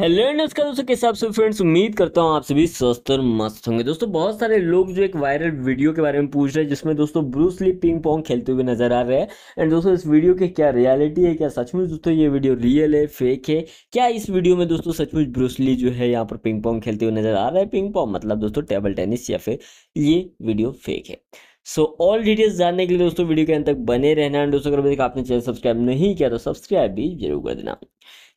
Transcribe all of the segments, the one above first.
hello नमस्कार दोस्तों कैसे आप सभी फ्रेंड्स उम्मीद करता हूँ आप सभी स्वस्थ और मस्त होंगे दोस्तों बहुत सारे लोग जो एक वायरल वीडियो के बारे में पूछ रहे हैं जिसमें दोस्तों ब्रूस ली पिंग पोंग खेलते हुए नजर आ रहे हैं एंड दोस्तों इस वीडियो के क्या रियलिटी है क्या सचमुच दोस्तों ये वीडियो रियल है फेक है क्या इस वीडियो में दोस्तों सचमुच ब्रूसली जो है यहाँ पर पिंग पोंग खेलते हुए नजर आ रहे हैं पिंग पोंग मतलब दोस्तों टेबल टेनिस या फिर ये वीडियो फेक है सो ऑल डिटेल्स जानने के लिए दोस्तों वीडियो के अंत तक बने रहना एंड दोस्तों अगर आपने चैनल सब्सक्राइब नहीं किया तो सब्सक्राइब भी जरूर कर देना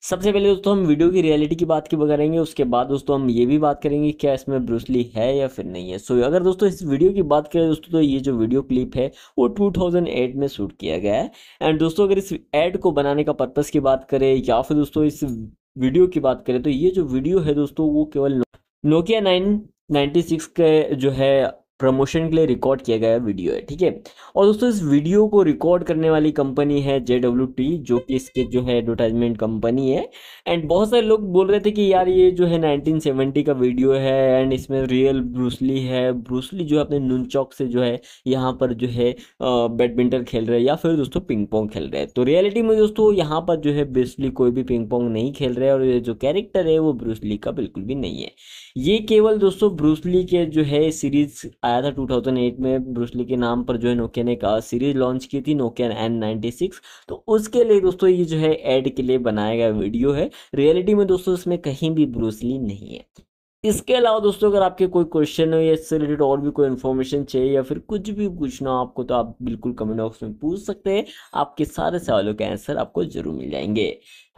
सबसे पहले दोस्तों हम वीडियो की रियलिटी की बात की करेंगे उसके बाद दोस्तों हम ये भी बात करेंगे क्या इसमें ब्रूसली है या फिर नहीं है सो so, अगर दोस्तों इस वीडियो की बात करें दोस्तों तो ये जो वीडियो क्लिप है वो 2008 में शूट किया गया है एंड दोस्तों अगर इस एड को बनाने का पर्पज़ की बात करें या फिर दोस्तों इस वीडियो की बात करें तो ये जो वीडियो है दोस्तों वो केवल नोकिया नाइन नाइन्टी सिक्स के जो है प्रमोशन के लिए रिकॉर्ड किया गया वीडियो है ठीक है और दोस्तों इस वीडियो को रिकॉर्ड करने वाली कंपनी है जे जो कि इसके जो है एडवर्टाइजमेंट कंपनी है एंड बहुत सारे लोग बोल रहे थे कि यार ये जो है 1970 का वीडियो है एंड इसमें रियल ब्रूसली है ब्रूसली जो है अपने चौक से जो है यहाँ पर जो है बैडमिंटन खेल रहे हैं या फिर दोस्तों पिंग पोंग खेल रहे हैं तो रियलिटी में दोस्तों यहाँ पर जो है ब्रूसली कोई भी पिंग पोंग नहीं खेल रहे और ये जो कैरेक्टर है वो ब्रूसली का बिल्कुल भी नहीं है ये केवल दोस्तों ब्रूसली के जो है सीरीज आया था 2008 में ब्रूसली के नाम पर जो है नोकिया ने एक सीरीज लॉन्च की थी नोकिया एन तो उसके लिए दोस्तों ये जो है एड के लिए बनाया गया वीडियो है रियलिटी में दोस्तों इसमें कहीं भी ब्रूसली नहीं है इसके अलावा दोस्तों अगर आपके कोई क्वेश्चन हो या इससे रिलेटेड और भी कोई इन्फॉर्मेशन चाहिए या फिर कुछ भी पूछना हो आपको तो आप बिल्कुल कमेंट बॉक्स में पूछ सकते हैं आपके सारे सवालों के आंसर आपको जरूर मिल जाएंगे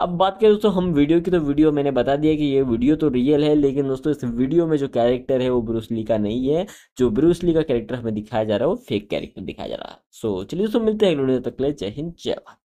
अब बात करें दोस्तों हम वीडियो की तो वीडियो मैंने बता दिया कि ये वीडियो तो रियल है लेकिन दोस्तों इस वीडियो में जो कैरेक्टर है वो ब्रूसली का नहीं है जो ब्रूसली का कैरेक्टर हमें दिखाया जा रहा है वो फेक कैरेक्टर दिखाया जा रहा है सो चलिए दोस्तों मिलते हैं तक ले जय हिंद जय भारत